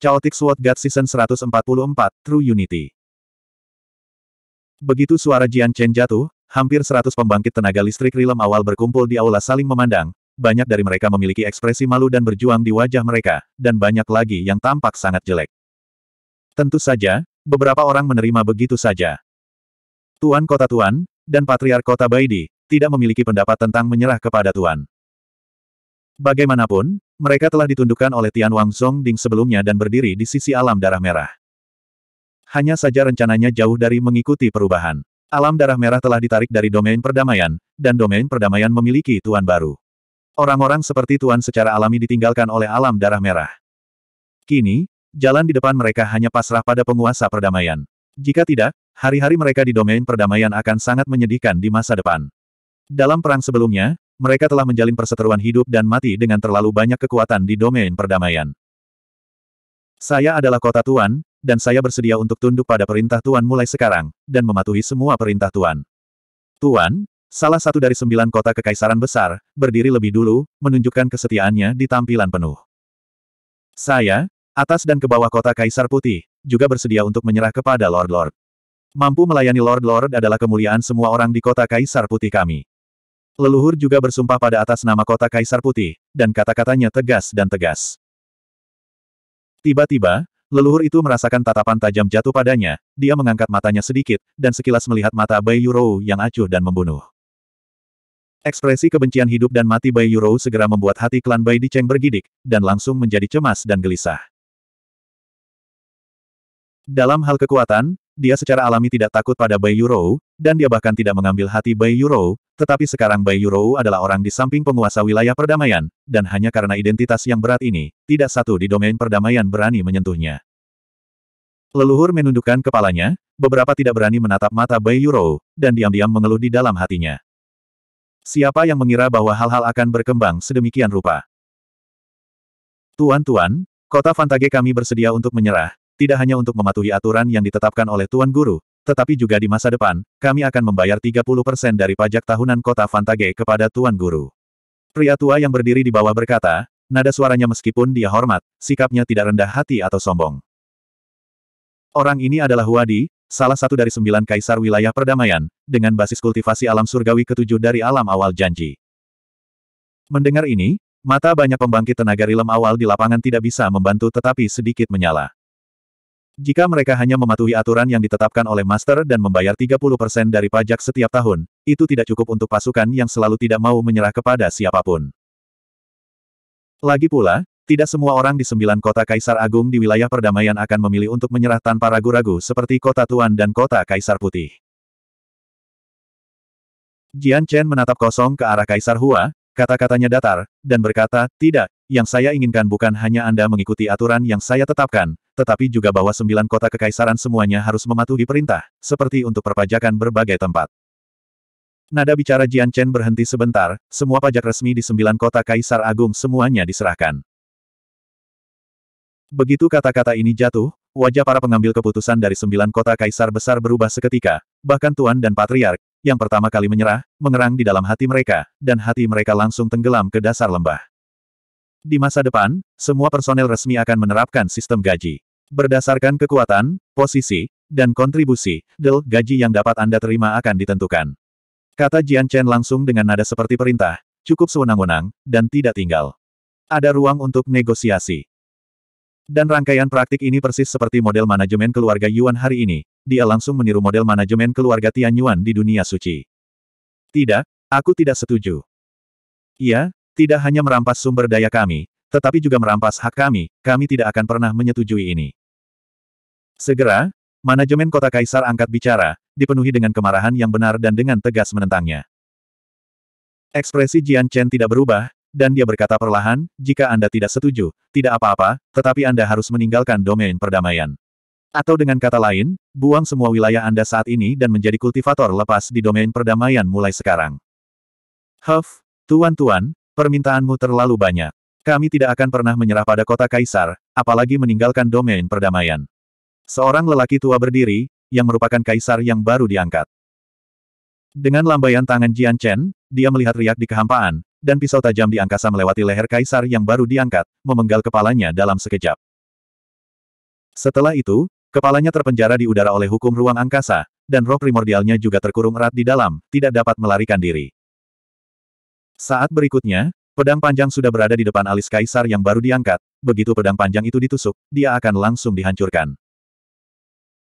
Chaotic Sword God Season 144, True Unity. Begitu suara Jian Chen jatuh, hampir 100 pembangkit tenaga listrik rilem awal berkumpul di aula saling memandang, banyak dari mereka memiliki ekspresi malu dan berjuang di wajah mereka, dan banyak lagi yang tampak sangat jelek. Tentu saja, beberapa orang menerima begitu saja. Tuan Kota Tuan, dan Patriark Kota Baidi, tidak memiliki pendapat tentang menyerah kepada Tuan. Bagaimanapun, mereka telah ditundukkan oleh Tian Wang Ding sebelumnya dan berdiri di sisi alam darah merah. Hanya saja rencananya jauh dari mengikuti perubahan. Alam darah merah telah ditarik dari domain perdamaian, dan domain perdamaian memiliki tuan baru. Orang-orang seperti tuan secara alami ditinggalkan oleh alam darah merah. Kini, jalan di depan mereka hanya pasrah pada penguasa perdamaian. Jika tidak, hari-hari mereka di domain perdamaian akan sangat menyedihkan di masa depan. Dalam perang sebelumnya, mereka telah menjalin perseteruan hidup dan mati dengan terlalu banyak kekuatan di domain perdamaian. Saya adalah kota Tuan, dan saya bersedia untuk tunduk pada perintah Tuan mulai sekarang, dan mematuhi semua perintah Tuan. Tuan, salah satu dari sembilan kota kekaisaran besar, berdiri lebih dulu, menunjukkan kesetiaannya di tampilan penuh. Saya, atas dan ke bawah kota Kaisar Putih, juga bersedia untuk menyerah kepada Lord-Lord. Mampu melayani Lord-Lord adalah kemuliaan semua orang di kota Kaisar Putih kami leluhur juga bersumpah pada atas nama kota Kaisar Putih, dan kata-katanya tegas dan tegas. Tiba-tiba, leluhur itu merasakan tatapan tajam jatuh padanya, dia mengangkat matanya sedikit, dan sekilas melihat mata Bai Yurou yang acuh dan membunuh. Ekspresi kebencian hidup dan mati Bai Yurou segera membuat hati klan Bai Diceng bergidik, dan langsung menjadi cemas dan gelisah. Dalam hal kekuatan, dia secara alami tidak takut pada Bai Yurou, dan dia bahkan tidak mengambil hati Bai Yurou, tetapi sekarang Bai Yurou adalah orang di samping penguasa wilayah perdamaian, dan hanya karena identitas yang berat ini, tidak satu di domain perdamaian berani menyentuhnya. Leluhur menundukkan kepalanya, beberapa tidak berani menatap mata Bai Yurou, dan diam-diam mengeluh di dalam hatinya. Siapa yang mengira bahwa hal-hal akan berkembang sedemikian rupa? Tuan-tuan, kota Fantage kami bersedia untuk menyerah, tidak hanya untuk mematuhi aturan yang ditetapkan oleh Tuan Guru, tetapi juga di masa depan, kami akan membayar 30% dari pajak tahunan kota Fantage kepada Tuan Guru. Pria tua yang berdiri di bawah berkata, nada suaranya meskipun dia hormat, sikapnya tidak rendah hati atau sombong. Orang ini adalah Huadi, salah satu dari sembilan kaisar wilayah perdamaian, dengan basis kultivasi alam surgawi ketujuh dari alam awal janji. Mendengar ini, mata banyak pembangkit tenaga rilem awal di lapangan tidak bisa membantu tetapi sedikit menyala. Jika mereka hanya mematuhi aturan yang ditetapkan oleh Master dan membayar 30% dari pajak setiap tahun, itu tidak cukup untuk pasukan yang selalu tidak mau menyerah kepada siapapun. Lagi pula, tidak semua orang di sembilan kota Kaisar Agung di wilayah perdamaian akan memilih untuk menyerah tanpa ragu-ragu seperti kota Tuan dan kota Kaisar Putih. Jian Chen menatap kosong ke arah Kaisar Hua, kata-katanya datar, dan berkata, tidak, yang saya inginkan bukan hanya Anda mengikuti aturan yang saya tetapkan, tetapi juga bahwa sembilan kota kekaisaran semuanya harus mematuhi perintah, seperti untuk perpajakan berbagai tempat. Nada bicara Jian Chen berhenti sebentar, semua pajak resmi di sembilan kota kaisar agung semuanya diserahkan. Begitu kata-kata ini jatuh, wajah para pengambil keputusan dari sembilan kota kaisar besar berubah seketika, bahkan Tuan dan Patriark, yang pertama kali menyerah, mengerang di dalam hati mereka, dan hati mereka langsung tenggelam ke dasar lembah. Di masa depan, semua personel resmi akan menerapkan sistem gaji. Berdasarkan kekuatan, posisi, dan kontribusi, del gaji yang dapat Anda terima akan ditentukan. Kata Jian Chen langsung dengan nada seperti perintah, cukup sewenang-wenang, dan tidak tinggal. Ada ruang untuk negosiasi. Dan rangkaian praktik ini persis seperti model manajemen keluarga Yuan hari ini, dia langsung meniru model manajemen keluarga Tian Yuan di dunia suci. Tidak, aku tidak setuju. Ia, tidak hanya merampas sumber daya kami, tetapi juga merampas hak kami, kami tidak akan pernah menyetujui ini. Segera, manajemen kota Kaisar angkat bicara, dipenuhi dengan kemarahan yang benar dan dengan tegas menentangnya. Ekspresi Jian Chen tidak berubah, dan dia berkata perlahan, jika Anda tidak setuju, tidak apa-apa, tetapi Anda harus meninggalkan domain perdamaian. Atau dengan kata lain, buang semua wilayah Anda saat ini dan menjadi kultivator lepas di domain perdamaian mulai sekarang. Huff, tuan-tuan, permintaanmu terlalu banyak. Kami tidak akan pernah menyerah pada kota Kaisar, apalagi meninggalkan domain perdamaian. Seorang lelaki tua berdiri, yang merupakan kaisar yang baru diangkat. Dengan lambaian tangan Jian Chen, dia melihat riak di kehampaan, dan pisau tajam di angkasa melewati leher kaisar yang baru diangkat, memenggal kepalanya dalam sekejap. Setelah itu, kepalanya terpenjara di udara oleh hukum ruang angkasa, dan roh primordialnya juga terkurung erat di dalam, tidak dapat melarikan diri. Saat berikutnya, pedang panjang sudah berada di depan alis kaisar yang baru diangkat, begitu pedang panjang itu ditusuk, dia akan langsung dihancurkan.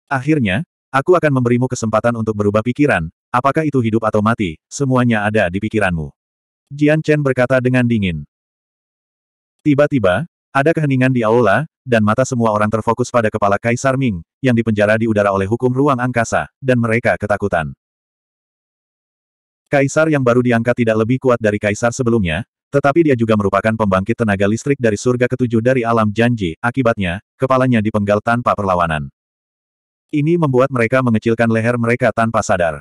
Akhirnya, aku akan memberimu kesempatan untuk berubah pikiran, apakah itu hidup atau mati, semuanya ada di pikiranmu. Jian Chen berkata dengan dingin. Tiba-tiba, ada keheningan di aula, dan mata semua orang terfokus pada kepala Kaisar Ming, yang dipenjara di udara oleh hukum ruang angkasa, dan mereka ketakutan. Kaisar yang baru diangkat tidak lebih kuat dari kaisar sebelumnya, tetapi dia juga merupakan pembangkit tenaga listrik dari surga ketujuh dari alam janji, akibatnya, kepalanya dipenggal tanpa perlawanan. Ini membuat mereka mengecilkan leher mereka tanpa sadar.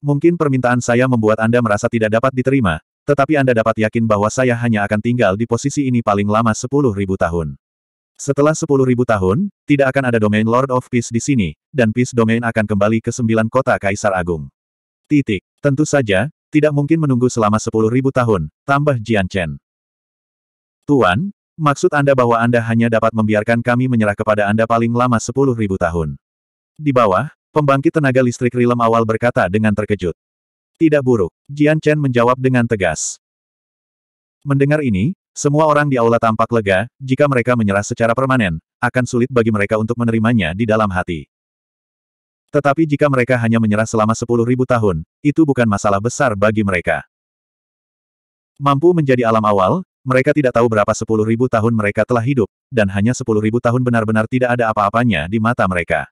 Mungkin permintaan saya membuat Anda merasa tidak dapat diterima, tetapi Anda dapat yakin bahwa saya hanya akan tinggal di posisi ini paling lama 10.000 tahun. Setelah 10.000 tahun, tidak akan ada domain Lord of Peace di sini, dan Peace Domain akan kembali ke sembilan kota Kaisar Agung. Titik. Tentu saja, tidak mungkin menunggu selama 10.000 tahun, tambah Jian Chen. Tuan, Maksud Anda bahwa Anda hanya dapat membiarkan kami menyerah kepada Anda paling lama sepuluh ribu tahun. Di bawah, pembangkit tenaga listrik Rilem awal berkata dengan terkejut. Tidak buruk, Jian Chen menjawab dengan tegas. Mendengar ini, semua orang di aula tampak lega, jika mereka menyerah secara permanen, akan sulit bagi mereka untuk menerimanya di dalam hati. Tetapi jika mereka hanya menyerah selama sepuluh ribu tahun, itu bukan masalah besar bagi mereka. Mampu menjadi alam awal, mereka tidak tahu berapa sepuluh ribu tahun mereka telah hidup, dan hanya sepuluh ribu tahun benar-benar tidak ada apa-apanya di mata mereka.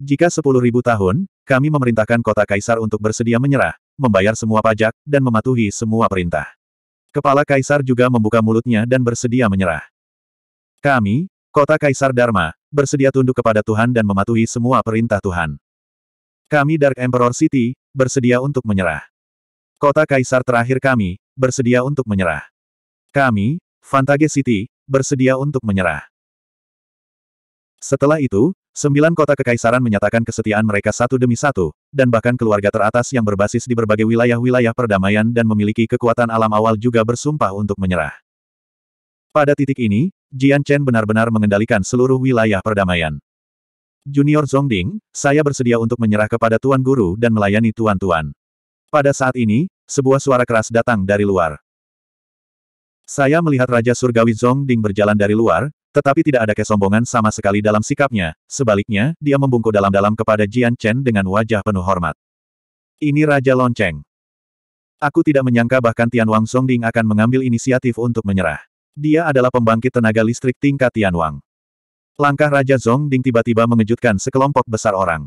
Jika sepuluh ribu tahun, kami memerintahkan kota Kaisar untuk bersedia menyerah, membayar semua pajak, dan mematuhi semua perintah. Kepala Kaisar juga membuka mulutnya dan bersedia menyerah. Kami, kota Kaisar Dharma, bersedia tunduk kepada Tuhan dan mematuhi semua perintah Tuhan. Kami Dark Emperor City, bersedia untuk menyerah. Kota Kaisar terakhir kami, bersedia untuk menyerah. Kami, Fantage City, bersedia untuk menyerah. Setelah itu, sembilan kota kekaisaran menyatakan kesetiaan mereka satu demi satu, dan bahkan keluarga teratas yang berbasis di berbagai wilayah-wilayah perdamaian dan memiliki kekuatan alam awal juga bersumpah untuk menyerah. Pada titik ini, Jian Chen benar-benar mengendalikan seluruh wilayah perdamaian. Junior Zongding, saya bersedia untuk menyerah kepada Tuan Guru dan melayani Tuan-Tuan. Pada saat ini, sebuah suara keras datang dari luar. Saya melihat Raja Surgawi Zong Ding berjalan dari luar, tetapi tidak ada kesombongan sama sekali dalam sikapnya, sebaliknya, dia membungkuk dalam-dalam kepada Jian Chen dengan wajah penuh hormat. Ini Raja Lonceng. Aku tidak menyangka bahkan Tian Wang Ding akan mengambil inisiatif untuk menyerah. Dia adalah pembangkit tenaga listrik tingkat Tian Wang. Langkah Raja Zong Ding tiba-tiba mengejutkan sekelompok besar orang.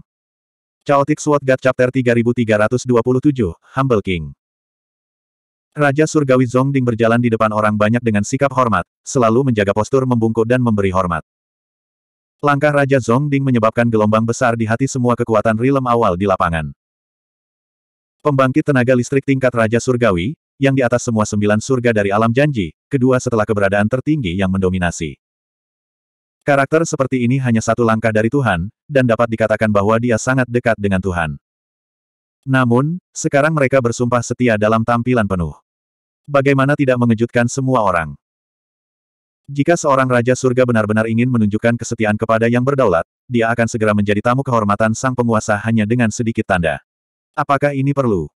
Chaotic Sword God Chapter 3327, Humble King. Raja Surgawi Zongding berjalan di depan orang banyak dengan sikap hormat, selalu menjaga postur membungkuk dan memberi hormat. Langkah Raja Zongding menyebabkan gelombang besar di hati semua kekuatan rilem awal di lapangan. Pembangkit tenaga listrik tingkat Raja Surgawi, yang di atas semua sembilan surga dari alam janji, kedua setelah keberadaan tertinggi yang mendominasi. Karakter seperti ini hanya satu langkah dari Tuhan, dan dapat dikatakan bahwa dia sangat dekat dengan Tuhan. Namun, sekarang mereka bersumpah setia dalam tampilan penuh. Bagaimana tidak mengejutkan semua orang? Jika seorang Raja Surga benar-benar ingin menunjukkan kesetiaan kepada yang berdaulat, dia akan segera menjadi tamu kehormatan sang penguasa hanya dengan sedikit tanda. Apakah ini perlu?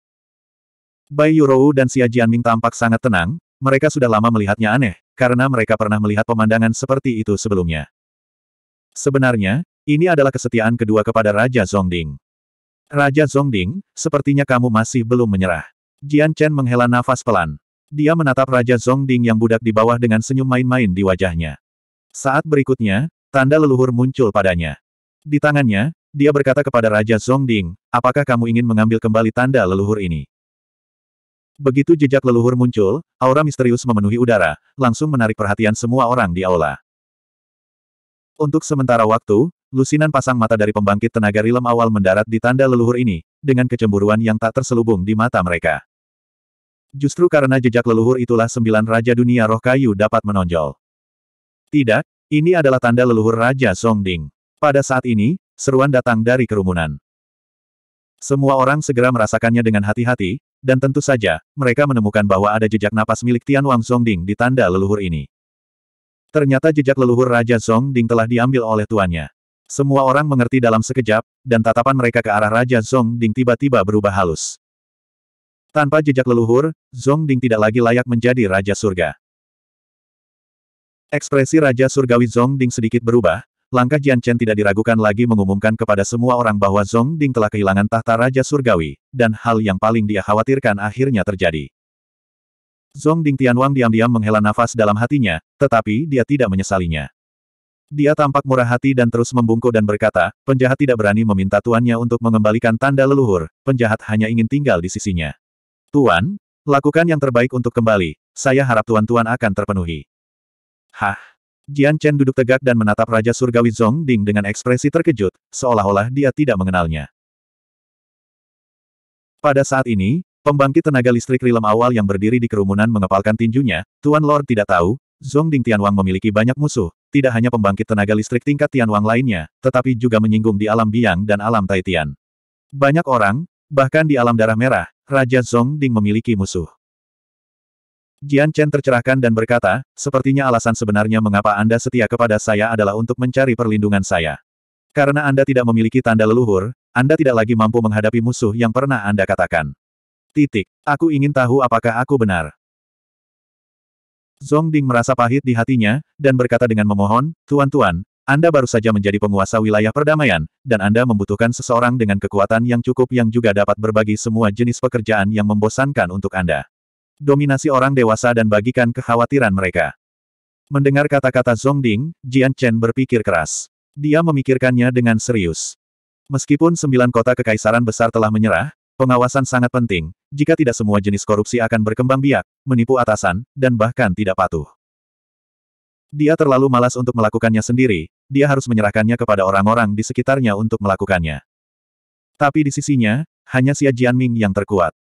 Bai Yurou dan Xia Jianming tampak sangat tenang, mereka sudah lama melihatnya aneh, karena mereka pernah melihat pemandangan seperti itu sebelumnya. Sebenarnya, ini adalah kesetiaan kedua kepada Raja Zongding. Raja Zongding, sepertinya kamu masih belum menyerah. Jian Chen menghela nafas pelan. Dia menatap Raja Zongding yang budak di bawah dengan senyum main-main di wajahnya. Saat berikutnya, tanda leluhur muncul padanya. Di tangannya, dia berkata kepada Raja Zongding, apakah kamu ingin mengambil kembali tanda leluhur ini? Begitu jejak leluhur muncul, aura misterius memenuhi udara, langsung menarik perhatian semua orang di aula. Untuk sementara waktu, lusinan pasang mata dari pembangkit tenaga rilem awal mendarat di tanda leluhur ini, dengan kecemburuan yang tak terselubung di mata mereka. Justru karena jejak leluhur itulah sembilan Raja Dunia Roh Kayu dapat menonjol. Tidak, ini adalah tanda leluhur Raja Song Ding. Pada saat ini, seruan datang dari kerumunan. Semua orang segera merasakannya dengan hati-hati, dan tentu saja, mereka menemukan bahwa ada jejak napas milik Tian Wang Song Ding di tanda leluhur ini. Ternyata jejak leluhur Raja Song Ding telah diambil oleh tuannya. Semua orang mengerti dalam sekejap, dan tatapan mereka ke arah Raja Song Ding tiba-tiba berubah halus. Tanpa jejak leluhur, Ding tidak lagi layak menjadi Raja Surga. Ekspresi Raja Surgawi Ding sedikit berubah, langkah Jian Chen tidak diragukan lagi mengumumkan kepada semua orang bahwa Ding telah kehilangan tahta Raja Surgawi, dan hal yang paling dia khawatirkan akhirnya terjadi. Zongding Tianwang diam-diam menghela nafas dalam hatinya, tetapi dia tidak menyesalinya. Dia tampak murah hati dan terus membungkuk dan berkata, penjahat tidak berani meminta tuannya untuk mengembalikan tanda leluhur, penjahat hanya ingin tinggal di sisinya. Tuan, lakukan yang terbaik untuk kembali, saya harap tuan-tuan akan terpenuhi. Hah? Jian Chen duduk tegak dan menatap Raja Surgawi Zong Ding dengan ekspresi terkejut, seolah-olah dia tidak mengenalnya. Pada saat ini, pembangkit tenaga listrik rilem awal yang berdiri di kerumunan mengepalkan tinjunya, Tuan Lord tidak tahu, Zong Ding Tianwang memiliki banyak musuh, tidak hanya pembangkit tenaga listrik tingkat Tianwang lainnya, tetapi juga menyinggung di alam biang dan alam Taitian. Banyak orang, Bahkan di alam darah merah, Raja Zong Ding memiliki musuh. Jian Chen tercerahkan dan berkata, sepertinya alasan sebenarnya mengapa Anda setia kepada saya adalah untuk mencari perlindungan saya. Karena Anda tidak memiliki tanda leluhur, Anda tidak lagi mampu menghadapi musuh yang pernah Anda katakan. Titik. Aku ingin tahu apakah aku benar. Zong Ding merasa pahit di hatinya, dan berkata dengan memohon, Tuan-tuan, anda baru saja menjadi penguasa wilayah perdamaian, dan Anda membutuhkan seseorang dengan kekuatan yang cukup yang juga dapat berbagi semua jenis pekerjaan yang membosankan untuk Anda. Dominasi orang dewasa dan bagikan kekhawatiran mereka. Mendengar kata-kata Zongding, Jian Chen berpikir keras. Dia memikirkannya dengan serius. Meskipun sembilan kota kekaisaran besar telah menyerah, pengawasan sangat penting, jika tidak semua jenis korupsi akan berkembang biak, menipu atasan, dan bahkan tidak patuh. Dia terlalu malas untuk melakukannya sendiri, dia harus menyerahkannya kepada orang-orang di sekitarnya untuk melakukannya. Tapi di sisinya, hanya Xia Jianming yang terkuat.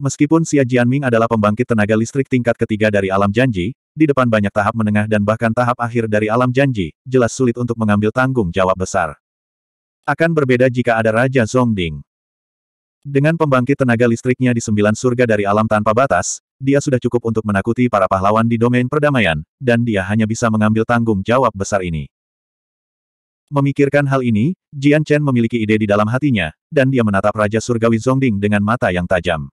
Meskipun Xia Jianming adalah pembangkit tenaga listrik tingkat ketiga dari alam janji, di depan banyak tahap menengah dan bahkan tahap akhir dari alam janji, jelas sulit untuk mengambil tanggung jawab besar. Akan berbeda jika ada Raja Zongding. Dengan pembangkit tenaga listriknya di sembilan surga dari alam tanpa batas, dia sudah cukup untuk menakuti para pahlawan di domain perdamaian, dan dia hanya bisa mengambil tanggung jawab besar ini. Memikirkan hal ini, Jian Chen memiliki ide di dalam hatinya, dan dia menatap Raja Surgawi Zongding dengan mata yang tajam.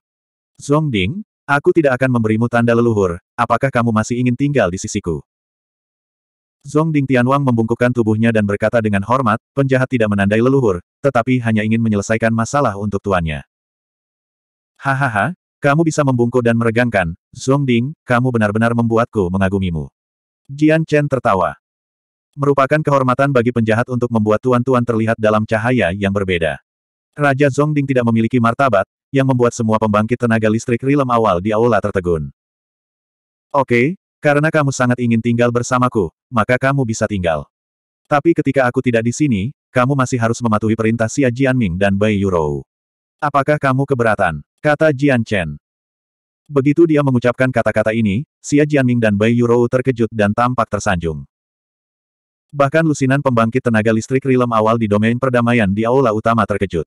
Zongding, aku tidak akan memberimu tanda leluhur, apakah kamu masih ingin tinggal di sisiku? Zongding Tianwang membungkukkan tubuhnya dan berkata dengan hormat, penjahat tidak menandai leluhur, tetapi hanya ingin menyelesaikan masalah untuk tuannya. Hahaha, kamu bisa membungkuk dan meregangkan, Zongding. kamu benar-benar membuatku mengagumimu. Jian Chen tertawa. Merupakan kehormatan bagi penjahat untuk membuat tuan-tuan terlihat dalam cahaya yang berbeda. Raja Zongding tidak memiliki martabat, yang membuat semua pembangkit tenaga listrik rilem awal di aula tertegun. Oke, karena kamu sangat ingin tinggal bersamaku, maka kamu bisa tinggal. Tapi ketika aku tidak di sini, kamu masih harus mematuhi perintah Xia Jianming dan Bai Yurou. Apakah kamu keberatan? Kata Jian Chen. Begitu dia mengucapkan kata-kata ini, Xia Jianming dan Bai Yurou terkejut dan tampak tersanjung. Bahkan lusinan pembangkit tenaga listrik rilem awal di domain perdamaian di aula utama terkejut.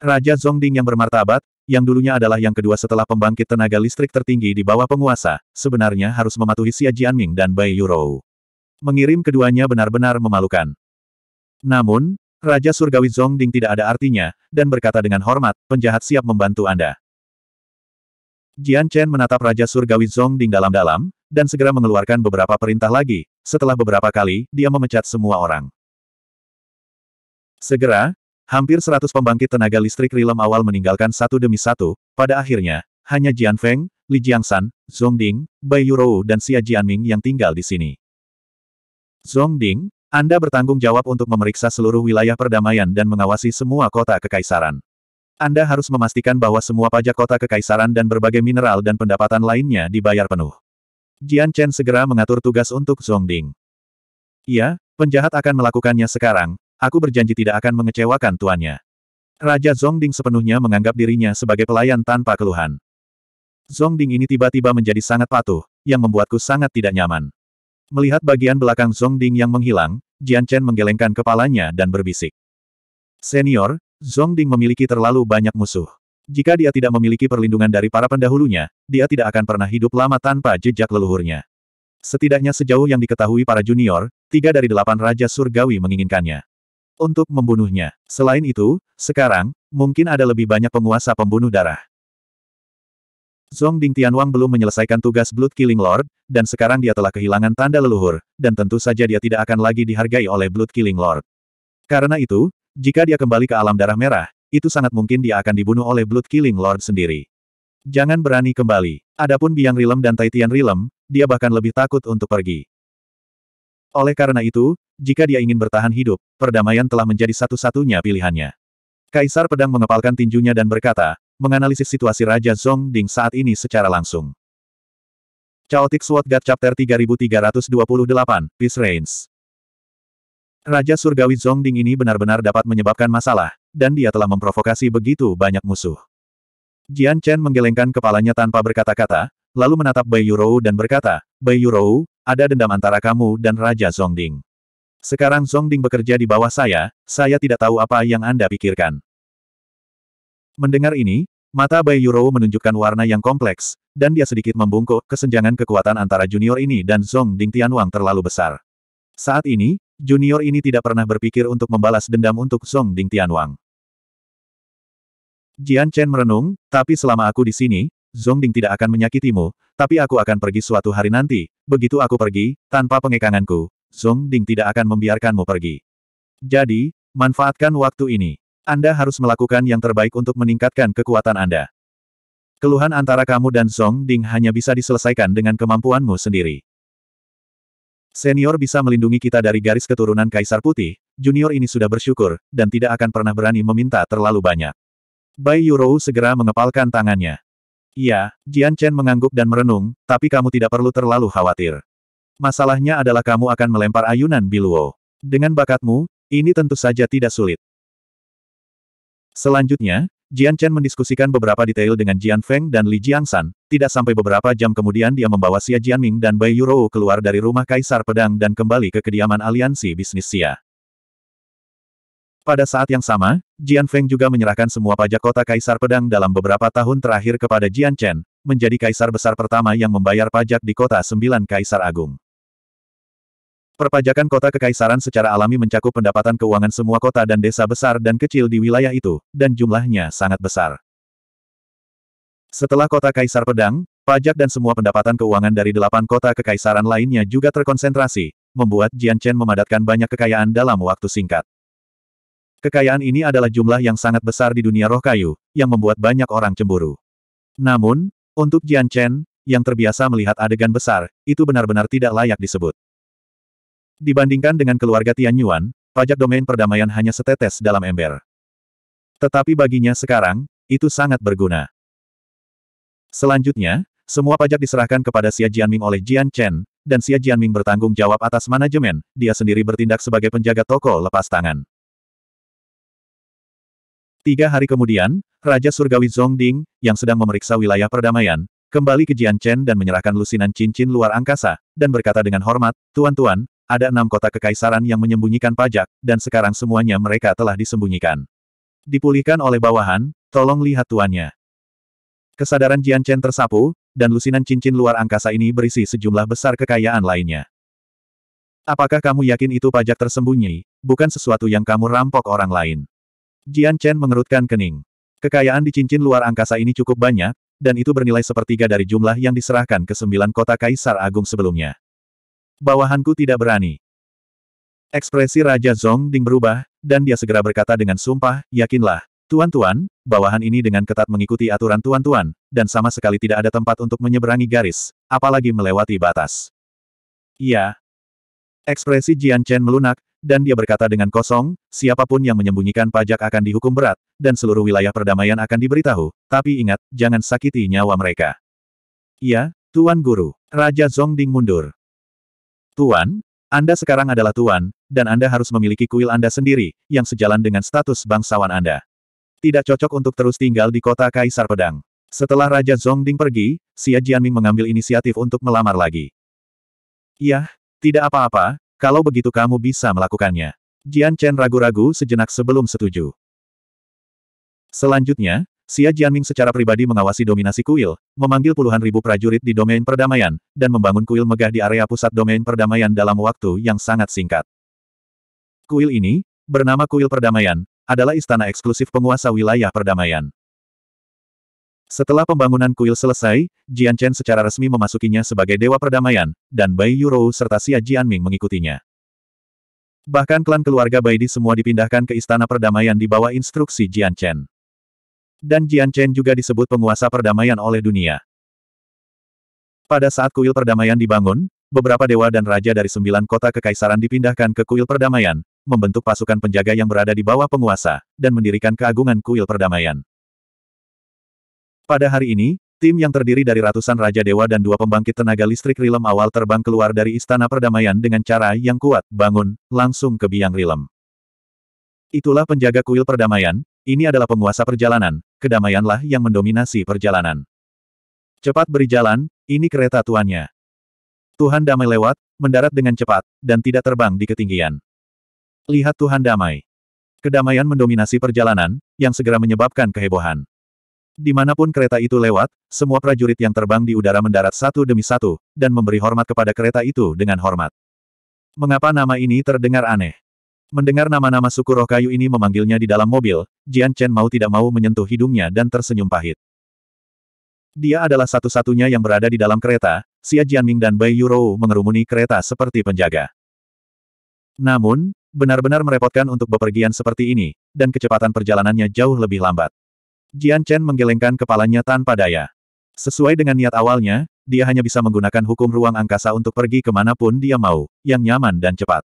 Raja Zongding yang bermartabat, yang dulunya adalah yang kedua setelah pembangkit tenaga listrik tertinggi di bawah penguasa, sebenarnya harus mematuhi Xia Jianming dan Bai Yurou. Mengirim keduanya benar-benar memalukan. Namun, Raja Surgawi Zongding tidak ada artinya, dan berkata dengan hormat, penjahat siap membantu Anda. Jian Chen menatap Raja Surgawi Zongding dalam-dalam, dan segera mengeluarkan beberapa perintah lagi, setelah beberapa kali, dia memecat semua orang. Segera, hampir seratus pembangkit tenaga listrik rilem awal meninggalkan satu demi satu, pada akhirnya, hanya Jian Feng, Li Zhong Zongding, Bai Yurou dan Xia Jianming yang tinggal di sini. Zongding, anda bertanggung jawab untuk memeriksa seluruh wilayah perdamaian dan mengawasi semua kota kekaisaran. Anda harus memastikan bahwa semua pajak kota kekaisaran dan berbagai mineral dan pendapatan lainnya dibayar penuh. Jian Chen segera mengatur tugas untuk Zongding. Iya, penjahat akan melakukannya sekarang, aku berjanji tidak akan mengecewakan tuannya. Raja Zongding sepenuhnya menganggap dirinya sebagai pelayan tanpa keluhan. Zongding ini tiba-tiba menjadi sangat patuh, yang membuatku sangat tidak nyaman. Melihat bagian belakang Zhong Ding yang menghilang, Jian Chen menggelengkan kepalanya dan berbisik. Senior, Zhong Ding memiliki terlalu banyak musuh. Jika dia tidak memiliki perlindungan dari para pendahulunya, dia tidak akan pernah hidup lama tanpa jejak leluhurnya. Setidaknya sejauh yang diketahui para junior, tiga dari delapan Raja Surgawi menginginkannya. Untuk membunuhnya. Selain itu, sekarang, mungkin ada lebih banyak penguasa pembunuh darah. Zong Ding Tianwang belum menyelesaikan tugas Blood Killing Lord, dan sekarang dia telah kehilangan tanda leluhur, dan tentu saja dia tidak akan lagi dihargai oleh Blood Killing Lord. Karena itu, jika dia kembali ke alam darah merah, itu sangat mungkin dia akan dibunuh oleh Blood Killing Lord sendiri. Jangan berani kembali. Adapun Biang Rilem dan Taitian Rilem, dia bahkan lebih takut untuk pergi. Oleh karena itu, jika dia ingin bertahan hidup, perdamaian telah menjadi satu-satunya pilihannya. Kaisar Pedang mengepalkan tinjunya dan berkata, menganalisis situasi Raja Zhongding saat ini secara langsung. Chaotic Sword God Chapter 3328, Peace Reigns. Raja Surgawi Zhongding ini benar-benar dapat menyebabkan masalah, dan dia telah memprovokasi begitu banyak musuh. Jian Chen menggelengkan kepalanya tanpa berkata-kata, lalu menatap Bai Yurou dan berkata, Bai Yurou, ada dendam antara kamu dan Raja Zhongding. Sekarang Zhongding bekerja di bawah saya, saya tidak tahu apa yang Anda pikirkan. Mendengar ini, mata Bai Yurou menunjukkan warna yang kompleks, dan dia sedikit membungkuk, kesenjangan kekuatan antara junior ini dan Zong Ding Tianwang terlalu besar. Saat ini, junior ini tidak pernah berpikir untuk membalas dendam untuk Zong Ding Tianwang. Jian Chen merenung, tapi selama aku di sini, Zong Ding tidak akan menyakitimu, tapi aku akan pergi suatu hari nanti, begitu aku pergi, tanpa pengekanganku, Zong Ding tidak akan membiarkanmu pergi. Jadi, manfaatkan waktu ini. Anda harus melakukan yang terbaik untuk meningkatkan kekuatan Anda. Keluhan antara kamu dan Song Ding hanya bisa diselesaikan dengan kemampuanmu sendiri. Senior bisa melindungi kita dari garis keturunan Kaisar Putih, junior ini sudah bersyukur, dan tidak akan pernah berani meminta terlalu banyak. Bai Yurou segera mengepalkan tangannya. Iya, Jian Chen mengangguk dan merenung, tapi kamu tidak perlu terlalu khawatir. Masalahnya adalah kamu akan melempar ayunan Biluo. Dengan bakatmu, ini tentu saja tidak sulit. Selanjutnya, Jian Chen mendiskusikan beberapa detail dengan Jian Feng dan Li Jiangsan. Tidak sampai beberapa jam kemudian dia membawa Xia Jianming dan Bai Yurou keluar dari rumah Kaisar Pedang dan kembali ke kediaman aliansi bisnis Xia. Pada saat yang sama, Jian Feng juga menyerahkan semua pajak kota Kaisar Pedang dalam beberapa tahun terakhir kepada Jian Chen, menjadi kaisar besar pertama yang membayar pajak di kota sembilan kaisar agung. Perpajakan kota kekaisaran secara alami mencakup pendapatan keuangan semua kota dan desa besar dan kecil di wilayah itu, dan jumlahnya sangat besar. Setelah kota kaisar pedang, pajak dan semua pendapatan keuangan dari delapan kota kekaisaran lainnya juga terkonsentrasi, membuat Jian Chen memadatkan banyak kekayaan dalam waktu singkat. Kekayaan ini adalah jumlah yang sangat besar di dunia roh kayu, yang membuat banyak orang cemburu. Namun, untuk Jian Chen, yang terbiasa melihat adegan besar, itu benar-benar tidak layak disebut. Dibandingkan dengan keluarga Tian Yuan, pajak domain perdamaian hanya setetes dalam ember. Tetapi baginya sekarang, itu sangat berguna. Selanjutnya, semua pajak diserahkan kepada Xia Jianming oleh Jian Chen, dan Xia Jianming bertanggung jawab atas manajemen, dia sendiri bertindak sebagai penjaga toko lepas tangan. Tiga hari kemudian, Raja Surgawi Zongding, yang sedang memeriksa wilayah perdamaian, kembali ke Jian Chen dan menyerahkan lusinan cincin luar angkasa, dan berkata dengan hormat, Tuan-tuan, ada enam kota kekaisaran yang menyembunyikan pajak, dan sekarang semuanya mereka telah disembunyikan. Dipulihkan oleh bawahan, tolong lihat tuannya. Kesadaran Jian Chen tersapu, dan lusinan cincin luar angkasa ini berisi sejumlah besar kekayaan lainnya. Apakah kamu yakin itu pajak tersembunyi, bukan sesuatu yang kamu rampok orang lain? Jian Chen mengerutkan kening. Kekayaan di cincin luar angkasa ini cukup banyak, dan itu bernilai sepertiga dari jumlah yang diserahkan ke sembilan kota kaisar agung sebelumnya. Bawahanku tidak berani. Ekspresi Raja Zong Ding berubah, dan dia segera berkata dengan sumpah, yakinlah, tuan-tuan, bawahan ini dengan ketat mengikuti aturan tuan-tuan, dan sama sekali tidak ada tempat untuk menyeberangi garis, apalagi melewati batas. Iya. Ekspresi Jian Chen melunak, dan dia berkata dengan kosong, siapapun yang menyembunyikan pajak akan dihukum berat, dan seluruh wilayah perdamaian akan diberitahu, tapi ingat, jangan sakiti nyawa mereka. Iya, Tuan Guru. Raja Zongding mundur. Tuan, Anda sekarang adalah Tuan, dan Anda harus memiliki kuil Anda sendiri, yang sejalan dengan status bangsawan Anda. Tidak cocok untuk terus tinggal di kota Kaisar Pedang. Setelah Raja Zongding pergi, Xia Jianming mengambil inisiatif untuk melamar lagi. Yah, tidak apa-apa, kalau begitu kamu bisa melakukannya. Jian Chen ragu-ragu sejenak sebelum setuju. Selanjutnya, Xia Jianming secara pribadi mengawasi dominasi kuil, memanggil puluhan ribu prajurit di domain perdamaian, dan membangun kuil megah di area pusat domain perdamaian dalam waktu yang sangat singkat. Kuil ini, bernama Kuil Perdamaian, adalah istana eksklusif penguasa wilayah perdamaian. Setelah pembangunan kuil selesai, Jian Chen secara resmi memasukinya sebagai Dewa Perdamaian, dan Bai Yurou serta Xia Jianming mengikutinya. Bahkan klan keluarga Bai di semua dipindahkan ke Istana Perdamaian di bawah instruksi Jian Chen. Dan Jian Chen juga disebut penguasa perdamaian oleh dunia. Pada saat kuil perdamaian dibangun, beberapa dewa dan raja dari sembilan kota kekaisaran dipindahkan ke kuil perdamaian, membentuk pasukan penjaga yang berada di bawah penguasa, dan mendirikan keagungan kuil perdamaian. Pada hari ini, tim yang terdiri dari ratusan raja dewa dan dua pembangkit tenaga listrik Rilem awal terbang keluar dari istana perdamaian dengan cara yang kuat, bangun, langsung ke biang Rilem. Itulah penjaga kuil perdamaian, ini adalah penguasa perjalanan, kedamaianlah yang mendominasi perjalanan. Cepat beri jalan, ini kereta tuannya. Tuhan damai lewat, mendarat dengan cepat, dan tidak terbang di ketinggian. Lihat Tuhan damai. Kedamaian mendominasi perjalanan, yang segera menyebabkan kehebohan. Dimanapun kereta itu lewat, semua prajurit yang terbang di udara mendarat satu demi satu, dan memberi hormat kepada kereta itu dengan hormat. Mengapa nama ini terdengar aneh? Mendengar nama-nama suku roh kayu ini memanggilnya di dalam mobil, Jian Chen mau tidak mau menyentuh hidungnya dan tersenyum pahit. Dia adalah satu-satunya yang berada di dalam kereta, Xia Jianming dan Bai Yurou mengerumuni kereta seperti penjaga. Namun, benar-benar merepotkan untuk bepergian seperti ini, dan kecepatan perjalanannya jauh lebih lambat. Jian Chen menggelengkan kepalanya tanpa daya. Sesuai dengan niat awalnya, dia hanya bisa menggunakan hukum ruang angkasa untuk pergi kemanapun dia mau, yang nyaman dan cepat.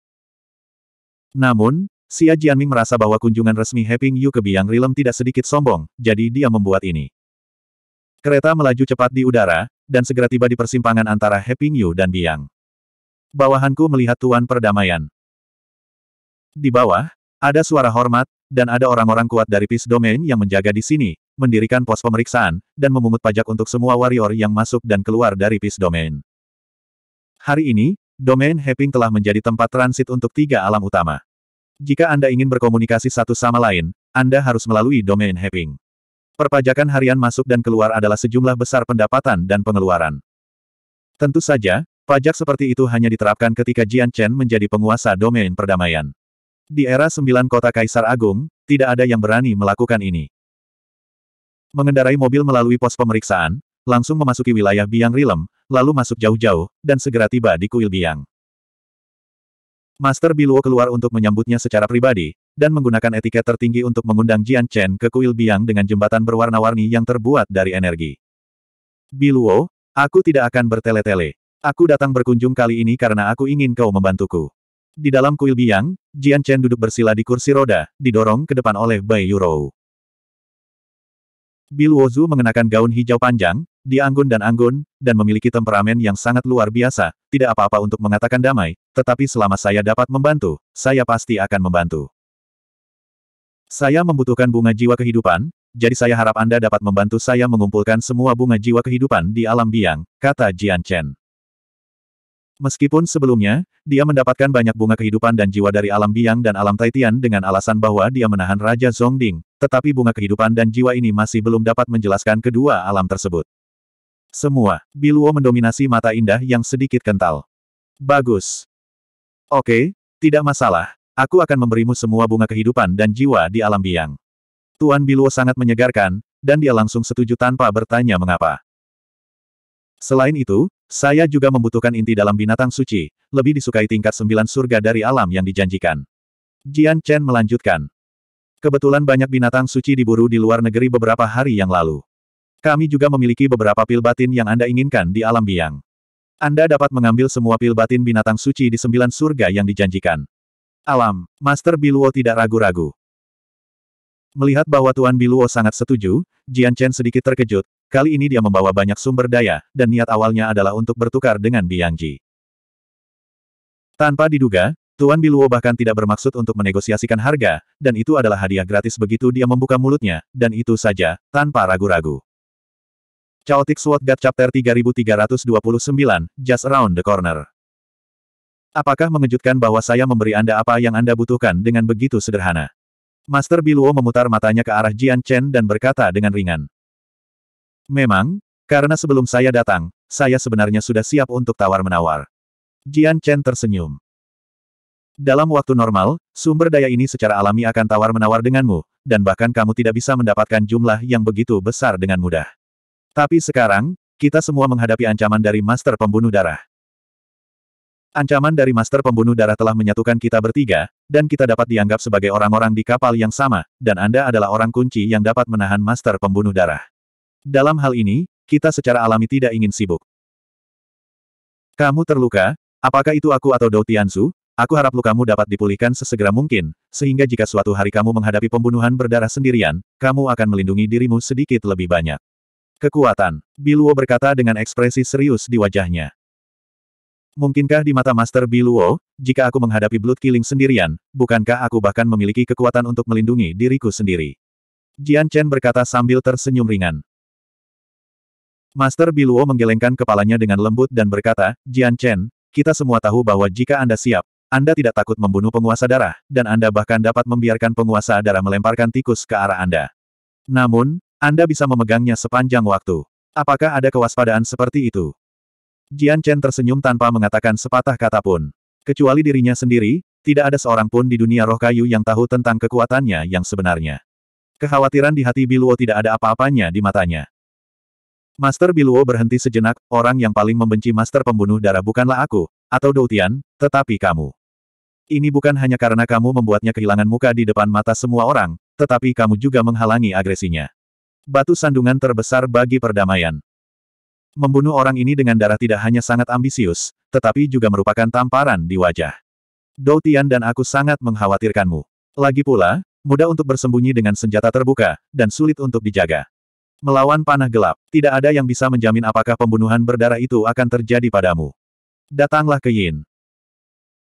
Namun, Xia Jianming merasa bahwa kunjungan resmi Heping Yu ke Biang Rilem tidak sedikit sombong, jadi dia membuat ini. Kereta melaju cepat di udara, dan segera tiba di persimpangan antara Heping Yu dan Biang. Bawahanku melihat Tuan Perdamaian. Di bawah, ada suara hormat, dan ada orang-orang kuat dari Peace Domain yang menjaga di sini, mendirikan pos pemeriksaan, dan memungut pajak untuk semua warrior yang masuk dan keluar dari Peace Domain. Hari ini, domain Heping telah menjadi tempat transit untuk tiga alam utama. Jika Anda ingin berkomunikasi satu sama lain, Anda harus melalui domain Heping. Perpajakan harian masuk dan keluar adalah sejumlah besar pendapatan dan pengeluaran. Tentu saja, pajak seperti itu hanya diterapkan ketika Jian Chen menjadi penguasa domain perdamaian. Di era sembilan kota Kaisar Agung, tidak ada yang berani melakukan ini. Mengendarai mobil melalui pos pemeriksaan, langsung memasuki wilayah biang rilem, lalu masuk jauh-jauh, dan segera tiba di kuil biang. Master Biluo keluar untuk menyambutnya secara pribadi, dan menggunakan etiket tertinggi untuk mengundang Jian Chen ke kuil biang dengan jembatan berwarna-warni yang terbuat dari energi. Biluo, aku tidak akan bertele-tele. Aku datang berkunjung kali ini karena aku ingin kau membantuku. Di dalam kuil biang, Jian Chen duduk bersila di kursi roda, didorong ke depan oleh Bai Yurou. Zhu mengenakan gaun hijau panjang, dia anggun dan anggun, dan memiliki temperamen yang sangat luar biasa, tidak apa-apa untuk mengatakan damai, tetapi selama saya dapat membantu, saya pasti akan membantu. Saya membutuhkan bunga jiwa kehidupan, jadi saya harap Anda dapat membantu saya mengumpulkan semua bunga jiwa kehidupan di alam biang, kata Jian Chen. Meskipun sebelumnya, dia mendapatkan banyak bunga kehidupan dan jiwa dari alam biang dan alam Taitian dengan alasan bahwa dia menahan Raja Zongding, tetapi bunga kehidupan dan jiwa ini masih belum dapat menjelaskan kedua alam tersebut. Semua. Biluo mendominasi mata indah yang sedikit kental. Bagus. Oke, tidak masalah. Aku akan memberimu semua bunga kehidupan dan jiwa di alam biang. Tuan Biluo sangat menyegarkan, dan dia langsung setuju tanpa bertanya mengapa. Selain itu, saya juga membutuhkan inti dalam binatang suci, lebih disukai tingkat sembilan surga dari alam yang dijanjikan. Jian Chen melanjutkan. Kebetulan banyak binatang suci diburu di luar negeri beberapa hari yang lalu. Kami juga memiliki beberapa pil batin yang Anda inginkan di alam biang. Anda dapat mengambil semua pil batin binatang suci di sembilan surga yang dijanjikan. Alam, Master Biluo tidak ragu-ragu. Melihat bahwa Tuan Biluo sangat setuju, Jian Chen sedikit terkejut, kali ini dia membawa banyak sumber daya, dan niat awalnya adalah untuk bertukar dengan Biangji. Tanpa diduga, Tuan Biluo bahkan tidak bermaksud untuk menegosiasikan harga, dan itu adalah hadiah gratis begitu dia membuka mulutnya, dan itu saja, tanpa ragu-ragu. Chaotic Sword God Chapter 3329, Just Around the Corner. Apakah mengejutkan bahwa saya memberi Anda apa yang Anda butuhkan dengan begitu sederhana? Master Biluo memutar matanya ke arah Jian Chen dan berkata dengan ringan. Memang, karena sebelum saya datang, saya sebenarnya sudah siap untuk tawar-menawar. Jian Chen tersenyum. Dalam waktu normal, sumber daya ini secara alami akan tawar-menawar denganmu, dan bahkan kamu tidak bisa mendapatkan jumlah yang begitu besar dengan mudah. Tapi sekarang, kita semua menghadapi ancaman dari Master Pembunuh Darah. Ancaman dari Master Pembunuh Darah telah menyatukan kita bertiga, dan kita dapat dianggap sebagai orang-orang di kapal yang sama, dan Anda adalah orang kunci yang dapat menahan Master Pembunuh Darah. Dalam hal ini, kita secara alami tidak ingin sibuk. Kamu terluka, apakah itu aku atau Dou Tianzu? Aku harap lukamu dapat dipulihkan sesegera mungkin, sehingga jika suatu hari kamu menghadapi pembunuhan berdarah sendirian, kamu akan melindungi dirimu sedikit lebih banyak. Kekuatan. Biluo berkata dengan ekspresi serius di wajahnya. Mungkinkah di mata Master Biluo, jika aku menghadapi Blood Killing sendirian, bukankah aku bahkan memiliki kekuatan untuk melindungi diriku sendiri? Jian Chen berkata sambil tersenyum ringan. Master Biluo menggelengkan kepalanya dengan lembut dan berkata, Jian Chen, kita semua tahu bahwa jika Anda siap, Anda tidak takut membunuh penguasa darah, dan Anda bahkan dapat membiarkan penguasa darah melemparkan tikus ke arah Anda. Namun, anda bisa memegangnya sepanjang waktu. Apakah ada kewaspadaan seperti itu? Jian Chen tersenyum tanpa mengatakan sepatah kata pun. Kecuali dirinya sendiri, tidak ada seorang pun di dunia roh kayu yang tahu tentang kekuatannya yang sebenarnya. Kekhawatiran di hati Biluo tidak ada apa-apanya di matanya. Master Biluo berhenti sejenak, orang yang paling membenci Master Pembunuh Darah bukanlah aku, atau Doutian, tetapi kamu. Ini bukan hanya karena kamu membuatnya kehilangan muka di depan mata semua orang, tetapi kamu juga menghalangi agresinya. Batu sandungan terbesar bagi perdamaian. Membunuh orang ini dengan darah tidak hanya sangat ambisius, tetapi juga merupakan tamparan di wajah. Dou Tian dan aku sangat mengkhawatirkanmu. Lagi pula, mudah untuk bersembunyi dengan senjata terbuka, dan sulit untuk dijaga. Melawan panah gelap, tidak ada yang bisa menjamin apakah pembunuhan berdarah itu akan terjadi padamu. Datanglah ke Yin.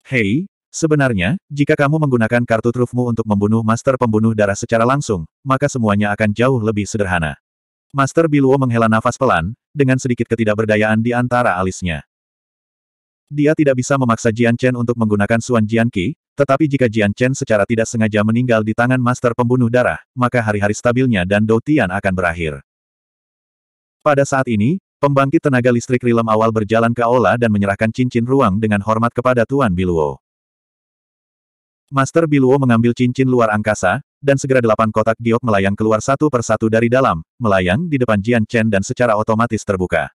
Hei, Sebenarnya, jika kamu menggunakan kartu trufmu untuk membunuh Master Pembunuh Darah secara langsung, maka semuanya akan jauh lebih sederhana. Master Biluo menghela nafas pelan, dengan sedikit ketidakberdayaan di antara alisnya. Dia tidak bisa memaksa Jian Chen untuk menggunakan Suan Jian Qi, tetapi jika Jian Chen secara tidak sengaja meninggal di tangan Master Pembunuh Darah, maka hari-hari stabilnya dan Dou Tian akan berakhir. Pada saat ini, Pembangkit tenaga listrik rilem awal berjalan ke aula dan menyerahkan cincin ruang dengan hormat kepada Tuan Biluo. Master Biluo mengambil cincin luar angkasa, dan segera delapan kotak giok melayang keluar satu persatu dari dalam, melayang di depan Jian Chen dan secara otomatis terbuka.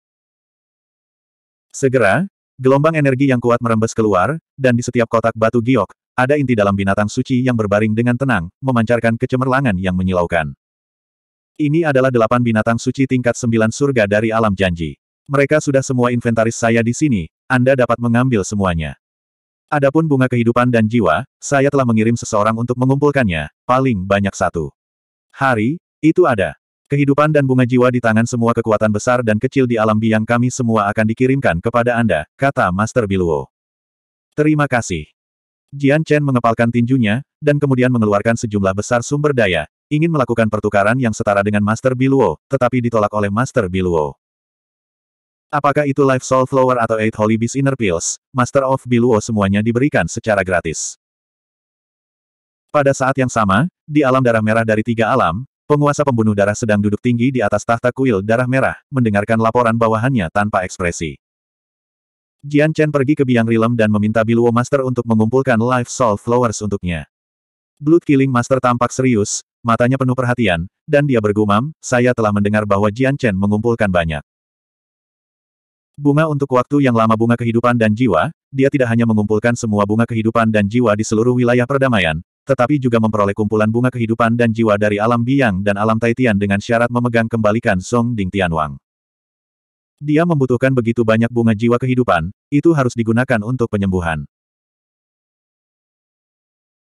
Segera, gelombang energi yang kuat merembes keluar, dan di setiap kotak batu giok, ada inti dalam binatang suci yang berbaring dengan tenang, memancarkan kecemerlangan yang menyilaukan. Ini adalah delapan binatang suci tingkat sembilan surga dari alam janji. Mereka sudah semua inventaris saya di sini, Anda dapat mengambil semuanya. Adapun bunga kehidupan dan jiwa, saya telah mengirim seseorang untuk mengumpulkannya, paling banyak satu. Hari, itu ada. Kehidupan dan bunga jiwa di tangan semua kekuatan besar dan kecil di alam biang kami semua akan dikirimkan kepada Anda, kata Master Biluo. Terima kasih. Jian Chen mengepalkan tinjunya, dan kemudian mengeluarkan sejumlah besar sumber daya, ingin melakukan pertukaran yang setara dengan Master Biluo, tetapi ditolak oleh Master Biluo. Apakah itu Life Soul Flower atau Eight Holy Beast Inner Pills, Master of Biluo semuanya diberikan secara gratis. Pada saat yang sama, di alam darah merah dari tiga alam, penguasa pembunuh darah sedang duduk tinggi di atas tahta kuil darah merah, mendengarkan laporan bawahannya tanpa ekspresi. Jian Chen pergi ke biang rilem dan meminta Biluo Master untuk mengumpulkan Life Soul Flowers untuknya. Blood Killing Master tampak serius, matanya penuh perhatian, dan dia bergumam, saya telah mendengar bahwa Jian Chen mengumpulkan banyak. Bunga untuk waktu yang lama bunga kehidupan dan jiwa, dia tidak hanya mengumpulkan semua bunga kehidupan dan jiwa di seluruh wilayah perdamaian, tetapi juga memperoleh kumpulan bunga kehidupan dan jiwa dari alam biang dan alam Taitian dengan syarat memegang kembalikan Song Ding Tianwang. Dia membutuhkan begitu banyak bunga jiwa kehidupan, itu harus digunakan untuk penyembuhan.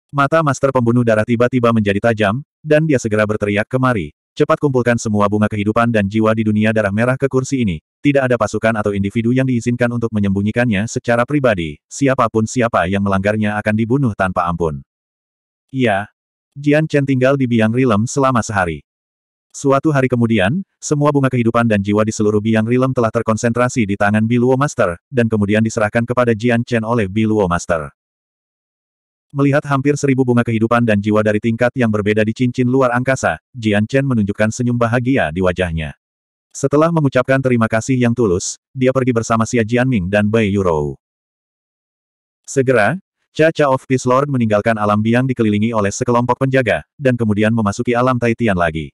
Mata Master Pembunuh Darah tiba-tiba menjadi tajam, dan dia segera berteriak kemari. Cepat kumpulkan semua bunga kehidupan dan jiwa di dunia darah merah ke kursi ini. Tidak ada pasukan atau individu yang diizinkan untuk menyembunyikannya secara pribadi. Siapapun siapa yang melanggarnya akan dibunuh tanpa ampun. Iya. Jian Chen tinggal di biang rilem selama sehari. Suatu hari kemudian, semua bunga kehidupan dan jiwa di seluruh biang rilem telah terkonsentrasi di tangan Biluo Master, dan kemudian diserahkan kepada Jian Chen oleh Biluo Master. Melihat hampir seribu bunga kehidupan dan jiwa dari tingkat yang berbeda di cincin luar angkasa, Jian Chen menunjukkan senyum bahagia di wajahnya. Setelah mengucapkan terima kasih yang tulus, dia pergi bersama Xia Jianming dan Bai Yurou. Segera, Cha of Peace Lord meninggalkan alam biang dikelilingi oleh sekelompok penjaga, dan kemudian memasuki alam Taitian lagi.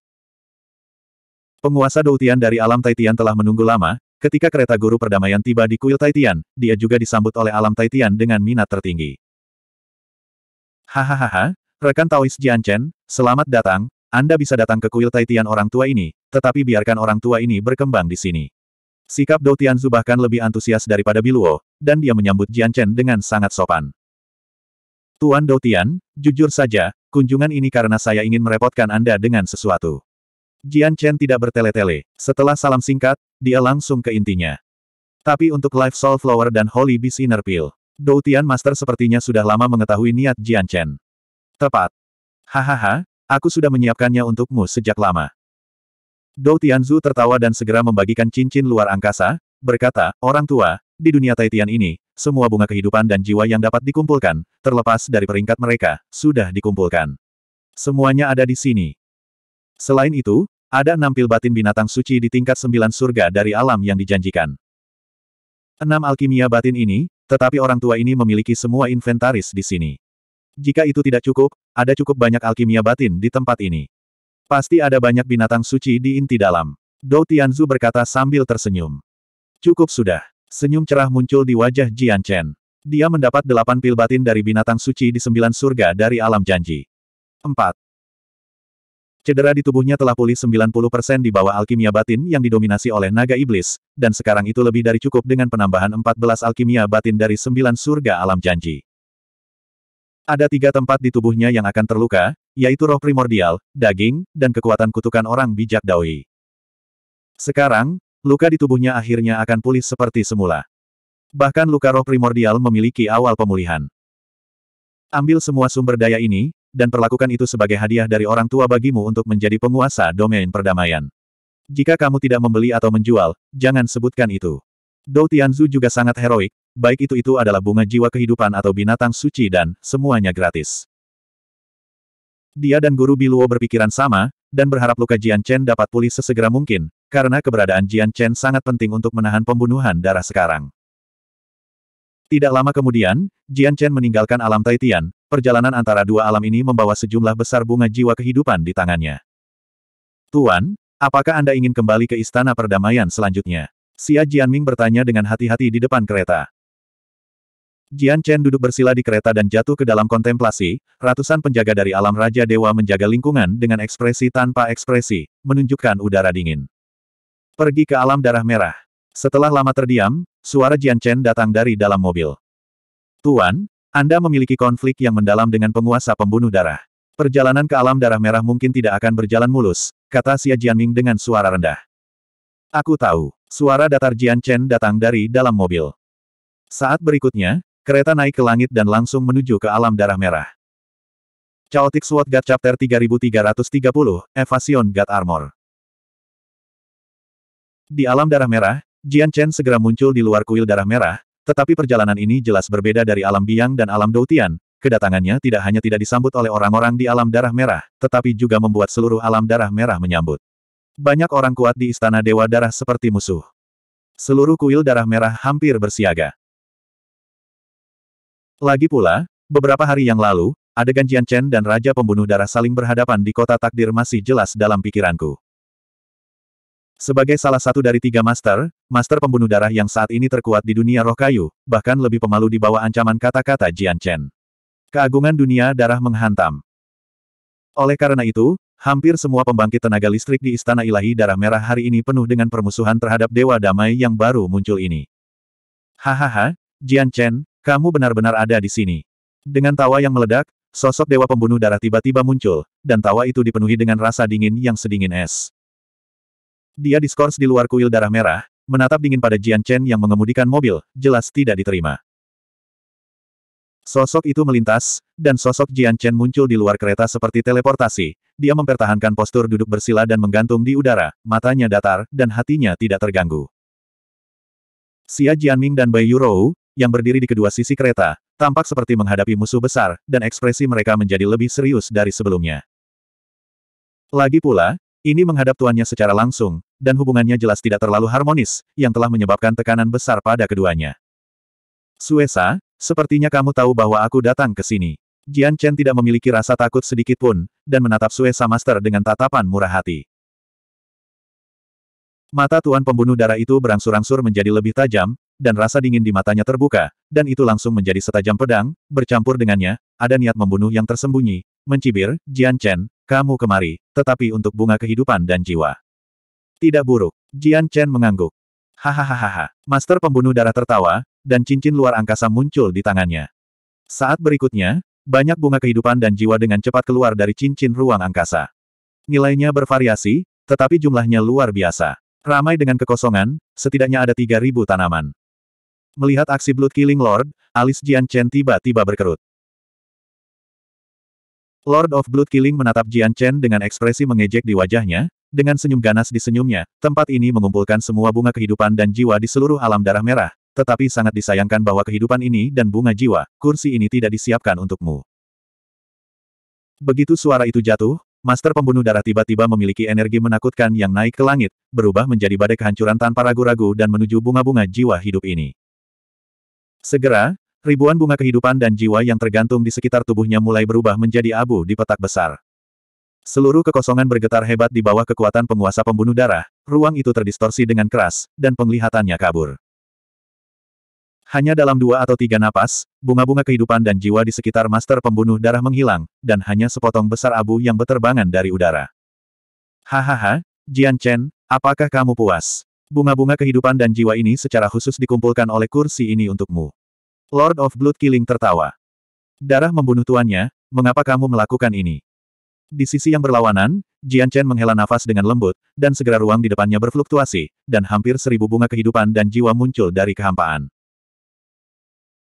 Penguasa Doutian dari alam Taitian telah menunggu lama, ketika kereta guru perdamaian tiba di kuil Taitian, dia juga disambut oleh alam Taitian dengan minat tertinggi. Hahaha, rekan Taois Jianchen, selamat datang, Anda bisa datang ke kuil Taitian orang tua ini, tetapi biarkan orang tua ini berkembang di sini. Sikap Dou Tianzu bahkan lebih antusias daripada Biluo, dan dia menyambut Jianchen dengan sangat sopan. Tuan Dou Tian, jujur saja, kunjungan ini karena saya ingin merepotkan Anda dengan sesuatu. Jian Chen tidak bertele-tele. Setelah salam singkat, dia langsung ke intinya. Tapi untuk Life Soul Flower dan Holy Beast Inner Pill, Doutian Master sepertinya sudah lama mengetahui niat Jian Chen. Tepat. Hahaha, aku sudah menyiapkannya untukmu sejak lama. Doutian Zhu tertawa dan segera membagikan cincin luar angkasa, berkata, orang tua, di dunia Taitian ini, semua bunga kehidupan dan jiwa yang dapat dikumpulkan, terlepas dari peringkat mereka, sudah dikumpulkan. Semuanya ada di sini. Selain itu, ada enam pil batin binatang suci di tingkat sembilan surga dari alam yang dijanjikan. Enam alkimia batin ini, tetapi orang tua ini memiliki semua inventaris di sini. Jika itu tidak cukup, ada cukup banyak alkimia batin di tempat ini. Pasti ada banyak binatang suci di inti dalam. Dou Tianzu berkata sambil tersenyum. Cukup sudah. Senyum cerah muncul di wajah Jian Chen. Dia mendapat delapan pil batin dari binatang suci di sembilan surga dari alam janji. 4. Cedera di tubuhnya telah pulih 90% di bawah alkimia batin yang didominasi oleh naga iblis, dan sekarang itu lebih dari cukup dengan penambahan 14 alkimia batin dari 9 surga alam janji. Ada tiga tempat di tubuhnya yang akan terluka, yaitu roh primordial, daging, dan kekuatan kutukan orang bijak Daoi. Sekarang, luka di tubuhnya akhirnya akan pulih seperti semula. Bahkan luka roh primordial memiliki awal pemulihan. Ambil semua sumber daya ini, dan perlakukan itu sebagai hadiah dari orang tua bagimu untuk menjadi penguasa domain perdamaian. Jika kamu tidak membeli atau menjual, jangan sebutkan itu. Dou Tianzu juga sangat heroik, baik itu-itu adalah bunga jiwa kehidupan atau binatang suci dan semuanya gratis. Dia dan guru Biluo berpikiran sama, dan berharap luka Jian Chen dapat pulih sesegera mungkin, karena keberadaan Jian Chen sangat penting untuk menahan pembunuhan darah sekarang. Tidak lama kemudian, Jian Chen meninggalkan alam Taitian, Perjalanan antara dua alam ini membawa sejumlah besar bunga jiwa kehidupan di tangannya. Tuan, apakah Anda ingin kembali ke Istana Perdamaian selanjutnya? Xia Jianming bertanya dengan hati-hati di depan kereta. Jian Chen duduk bersila di kereta dan jatuh ke dalam kontemplasi, ratusan penjaga dari alam Raja Dewa menjaga lingkungan dengan ekspresi tanpa ekspresi, menunjukkan udara dingin. Pergi ke alam darah merah. Setelah lama terdiam, suara Jian Chen datang dari dalam mobil. Tuan, anda memiliki konflik yang mendalam dengan penguasa pembunuh darah. Perjalanan ke alam darah merah mungkin tidak akan berjalan mulus, kata Xia Jianming dengan suara rendah. Aku tahu, suara datar Jian Chen datang dari dalam mobil. Saat berikutnya, kereta naik ke langit dan langsung menuju ke alam darah merah. Chaotic Sword God Chapter 3330, Evasion God Armor. Di alam darah merah, Jian Chen segera muncul di luar kuil darah merah, tetapi perjalanan ini jelas berbeda dari alam biang dan alam Doutian, kedatangannya tidak hanya tidak disambut oleh orang-orang di alam darah merah, tetapi juga membuat seluruh alam darah merah menyambut. Banyak orang kuat di istana dewa darah seperti musuh. Seluruh kuil darah merah hampir bersiaga. Lagi pula, beberapa hari yang lalu, adegan Jian Chen dan Raja Pembunuh Darah saling berhadapan di kota takdir masih jelas dalam pikiranku. Sebagai salah satu dari tiga master, master pembunuh darah yang saat ini terkuat di dunia roh kayu, bahkan lebih pemalu di bawah ancaman kata-kata Jian Chen. Keagungan dunia darah menghantam. Oleh karena itu, hampir semua pembangkit tenaga listrik di Istana Ilahi Darah Merah hari ini penuh dengan permusuhan terhadap Dewa Damai yang baru muncul ini. Hahaha, Jian Chen, kamu benar-benar ada di sini. Dengan tawa yang meledak, sosok Dewa Pembunuh Darah tiba-tiba muncul, dan tawa itu dipenuhi dengan rasa dingin yang sedingin es. Dia diskors di luar kuil darah merah, menatap dingin pada Jian Chen yang mengemudikan mobil, jelas tidak diterima. Sosok itu melintas, dan sosok Jian Chen muncul di luar kereta seperti teleportasi. Dia mempertahankan postur duduk bersila dan menggantung di udara, matanya datar, dan hatinya tidak terganggu. Xia Jianming dan Bai Yurou, yang berdiri di kedua sisi kereta, tampak seperti menghadapi musuh besar, dan ekspresi mereka menjadi lebih serius dari sebelumnya. Lagi pula, ini menghadap tuannya secara langsung, dan hubungannya jelas tidak terlalu harmonis, yang telah menyebabkan tekanan besar pada keduanya. Suesa, sepertinya kamu tahu bahwa aku datang ke sini. Jian Chen tidak memiliki rasa takut sedikit pun, dan menatap Suesa Master dengan tatapan murah hati. Mata tuan pembunuh darah itu berangsur-angsur menjadi lebih tajam, dan rasa dingin di matanya terbuka, dan itu langsung menjadi setajam pedang, bercampur dengannya, ada niat membunuh yang tersembunyi, mencibir, Jian Chen, kamu kemari, tetapi untuk bunga kehidupan dan jiwa. Tidak buruk. Jian Chen mengangguk. Hahaha, Master pembunuh darah tertawa, dan cincin luar angkasa muncul di tangannya. Saat berikutnya, banyak bunga kehidupan dan jiwa dengan cepat keluar dari cincin ruang angkasa. Nilainya bervariasi, tetapi jumlahnya luar biasa. Ramai dengan kekosongan, setidaknya ada 3.000 tanaman. Melihat aksi Blood Killing Lord, alis Jian Chen tiba-tiba berkerut. Lord of Blood Killing menatap Jian Chen dengan ekspresi mengejek di wajahnya, dengan senyum ganas di senyumnya, tempat ini mengumpulkan semua bunga kehidupan dan jiwa di seluruh alam darah merah, tetapi sangat disayangkan bahwa kehidupan ini dan bunga jiwa, kursi ini tidak disiapkan untukmu. Begitu suara itu jatuh, Master Pembunuh Darah tiba-tiba memiliki energi menakutkan yang naik ke langit, berubah menjadi badai kehancuran tanpa ragu-ragu dan menuju bunga-bunga jiwa hidup ini. Segera, Ribuan bunga kehidupan dan jiwa yang tergantung di sekitar tubuhnya mulai berubah menjadi abu di petak besar. Seluruh kekosongan bergetar hebat di bawah kekuatan penguasa pembunuh darah, ruang itu terdistorsi dengan keras, dan penglihatannya kabur. Hanya dalam dua atau tiga napas, bunga-bunga kehidupan dan jiwa di sekitar master pembunuh darah menghilang, dan hanya sepotong besar abu yang beterbangan dari udara. Hahaha, Jian Chen, apakah kamu puas? Bunga-bunga kehidupan dan jiwa ini secara khusus dikumpulkan oleh kursi ini untukmu. Lord of Blood Killing tertawa. Darah membunuh tuannya, mengapa kamu melakukan ini? Di sisi yang berlawanan, Jian Chen menghela nafas dengan lembut, dan segera ruang di depannya berfluktuasi, dan hampir seribu bunga kehidupan dan jiwa muncul dari kehampaan.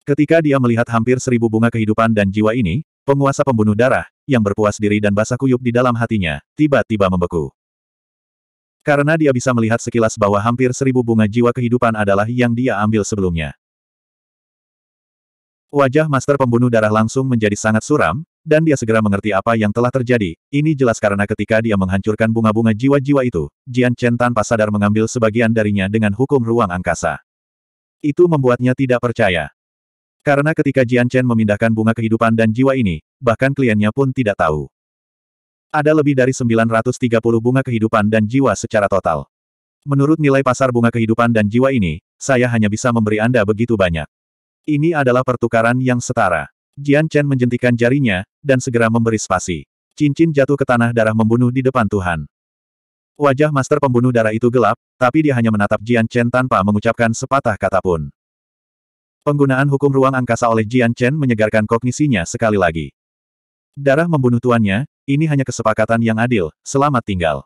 Ketika dia melihat hampir seribu bunga kehidupan dan jiwa ini, penguasa pembunuh darah, yang berpuas diri dan basah kuyup di dalam hatinya, tiba-tiba membeku. Karena dia bisa melihat sekilas bahwa hampir seribu bunga jiwa kehidupan adalah yang dia ambil sebelumnya. Wajah Master Pembunuh Darah langsung menjadi sangat suram, dan dia segera mengerti apa yang telah terjadi. Ini jelas karena ketika dia menghancurkan bunga-bunga jiwa-jiwa itu, Jian Chen tanpa sadar mengambil sebagian darinya dengan hukum ruang angkasa. Itu membuatnya tidak percaya. Karena ketika Jian Chen memindahkan bunga kehidupan dan jiwa ini, bahkan kliennya pun tidak tahu. Ada lebih dari 930 bunga kehidupan dan jiwa secara total. Menurut nilai pasar bunga kehidupan dan jiwa ini, saya hanya bisa memberi Anda begitu banyak. Ini adalah pertukaran yang setara. Jian Chen menjentikan jarinya, dan segera memberi spasi. Cincin jatuh ke tanah darah membunuh di depan Tuhan. Wajah master pembunuh darah itu gelap, tapi dia hanya menatap Jian Chen tanpa mengucapkan sepatah kata pun. Penggunaan hukum ruang angkasa oleh Jian Chen menyegarkan kognisinya sekali lagi. Darah membunuh tuannya, ini hanya kesepakatan yang adil, selamat tinggal.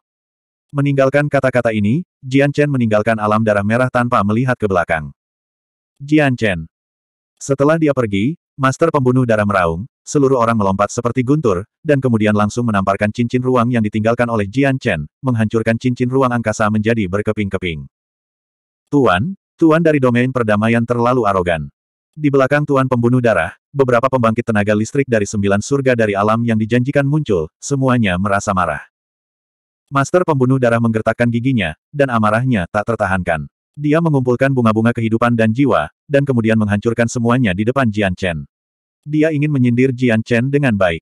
Meninggalkan kata-kata ini, Jian Chen meninggalkan alam darah merah tanpa melihat ke belakang. Jian Chen, setelah dia pergi, Master Pembunuh Darah meraung, seluruh orang melompat seperti guntur, dan kemudian langsung menamparkan cincin ruang yang ditinggalkan oleh Jian Chen, menghancurkan cincin ruang angkasa menjadi berkeping-keping. Tuan, Tuan dari domain perdamaian terlalu arogan. Di belakang Tuan Pembunuh Darah, beberapa pembangkit tenaga listrik dari sembilan surga dari alam yang dijanjikan muncul, semuanya merasa marah. Master Pembunuh Darah menggertakkan giginya, dan amarahnya tak tertahankan. Dia mengumpulkan bunga-bunga kehidupan dan jiwa, dan kemudian menghancurkan semuanya di depan Jian Chen. Dia ingin menyindir Jian Chen dengan baik.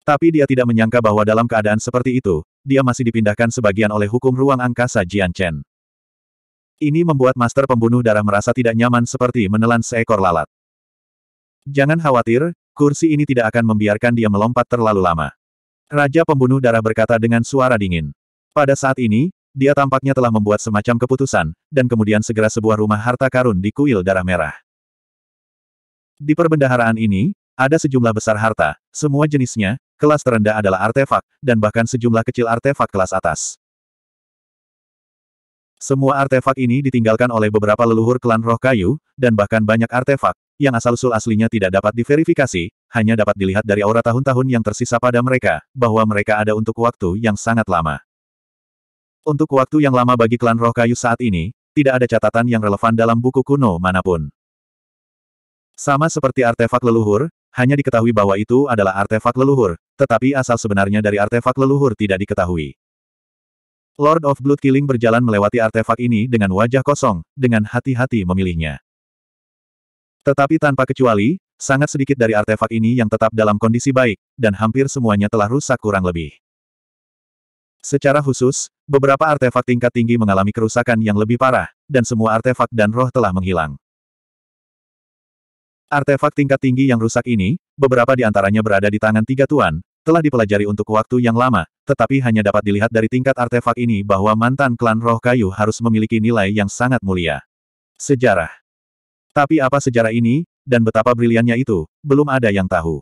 Tapi dia tidak menyangka bahwa dalam keadaan seperti itu, dia masih dipindahkan sebagian oleh hukum ruang angkasa Jian Chen. Ini membuat master pembunuh darah merasa tidak nyaman seperti menelan seekor lalat. Jangan khawatir, kursi ini tidak akan membiarkan dia melompat terlalu lama. Raja pembunuh darah berkata dengan suara dingin. Pada saat ini, dia tampaknya telah membuat semacam keputusan, dan kemudian segera sebuah rumah harta karun di kuil darah merah. Di perbendaharaan ini, ada sejumlah besar harta, semua jenisnya, kelas terendah adalah artefak, dan bahkan sejumlah kecil artefak kelas atas. Semua artefak ini ditinggalkan oleh beberapa leluhur klan roh kayu, dan bahkan banyak artefak, yang asal-usul aslinya tidak dapat diverifikasi, hanya dapat dilihat dari aura tahun-tahun yang tersisa pada mereka, bahwa mereka ada untuk waktu yang sangat lama. Untuk waktu yang lama bagi klan roh kayu saat ini, tidak ada catatan yang relevan dalam buku kuno manapun. Sama seperti artefak leluhur, hanya diketahui bahwa itu adalah artefak leluhur, tetapi asal sebenarnya dari artefak leluhur tidak diketahui. Lord of Blood Killing berjalan melewati artefak ini dengan wajah kosong, dengan hati-hati memilihnya. Tetapi tanpa kecuali, sangat sedikit dari artefak ini yang tetap dalam kondisi baik, dan hampir semuanya telah rusak kurang lebih. Secara khusus, beberapa artefak tingkat tinggi mengalami kerusakan yang lebih parah, dan semua artefak dan roh telah menghilang. Artefak tingkat tinggi yang rusak ini, beberapa di antaranya berada di tangan tiga tuan, telah dipelajari untuk waktu yang lama, tetapi hanya dapat dilihat dari tingkat artefak ini bahwa mantan klan roh kayu harus memiliki nilai yang sangat mulia. Sejarah. Tapi apa sejarah ini, dan betapa briliannya itu, belum ada yang tahu.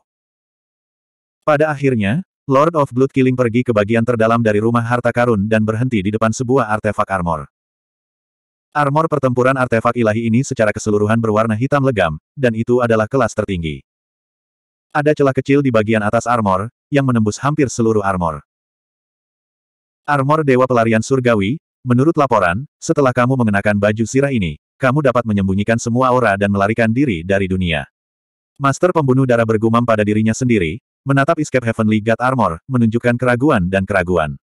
Pada akhirnya, Lord of Blood Killing pergi ke bagian terdalam dari rumah harta karun dan berhenti di depan sebuah artefak armor. Armor pertempuran artefak ilahi ini secara keseluruhan berwarna hitam legam, dan itu adalah kelas tertinggi. Ada celah kecil di bagian atas armor, yang menembus hampir seluruh armor. Armor Dewa Pelarian Surgawi, menurut laporan, setelah kamu mengenakan baju sirah ini, kamu dapat menyembunyikan semua aura dan melarikan diri dari dunia. Master pembunuh darah bergumam pada dirinya sendiri, Menatap Escape Heavenly God Armor, menunjukkan keraguan dan keraguan.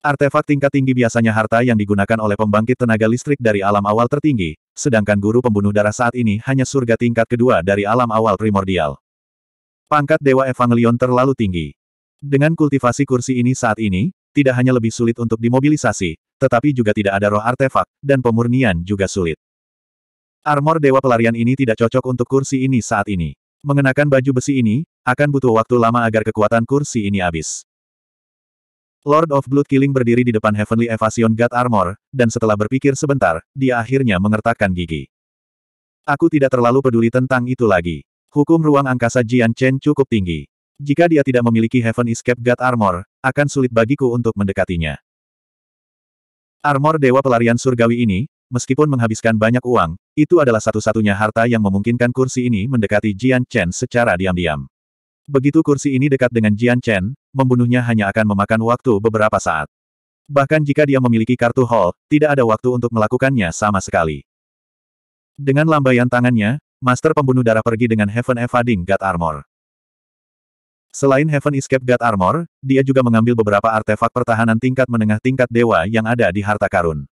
Artefak tingkat tinggi biasanya harta yang digunakan oleh pembangkit tenaga listrik dari alam awal tertinggi, sedangkan guru pembunuh darah saat ini hanya surga tingkat kedua dari alam awal primordial. Pangkat Dewa Evangelion terlalu tinggi. Dengan kultivasi kursi ini saat ini, tidak hanya lebih sulit untuk dimobilisasi, tetapi juga tidak ada roh artefak, dan pemurnian juga sulit. Armor Dewa Pelarian ini tidak cocok untuk kursi ini saat ini. Mengenakan baju besi ini, akan butuh waktu lama agar kekuatan kursi ini habis. Lord of Blood Killing berdiri di depan Heavenly Evasion God Armor, dan setelah berpikir sebentar, dia akhirnya mengertakkan gigi. Aku tidak terlalu peduli tentang itu lagi. Hukum ruang angkasa Jian Chen cukup tinggi. Jika dia tidak memiliki Heaven Escape God Armor, akan sulit bagiku untuk mendekatinya. Armor Dewa Pelarian Surgawi ini, Meskipun menghabiskan banyak uang, itu adalah satu-satunya harta yang memungkinkan kursi ini mendekati Jian Chen secara diam-diam. Begitu kursi ini dekat dengan Jian Chen, membunuhnya hanya akan memakan waktu beberapa saat. Bahkan jika dia memiliki kartu hall, tidak ada waktu untuk melakukannya sama sekali. Dengan lambaian tangannya, Master Pembunuh Darah pergi dengan Heaven Evading God Armor. Selain Heaven Escape God Armor, dia juga mengambil beberapa artefak pertahanan tingkat menengah tingkat dewa yang ada di harta karun.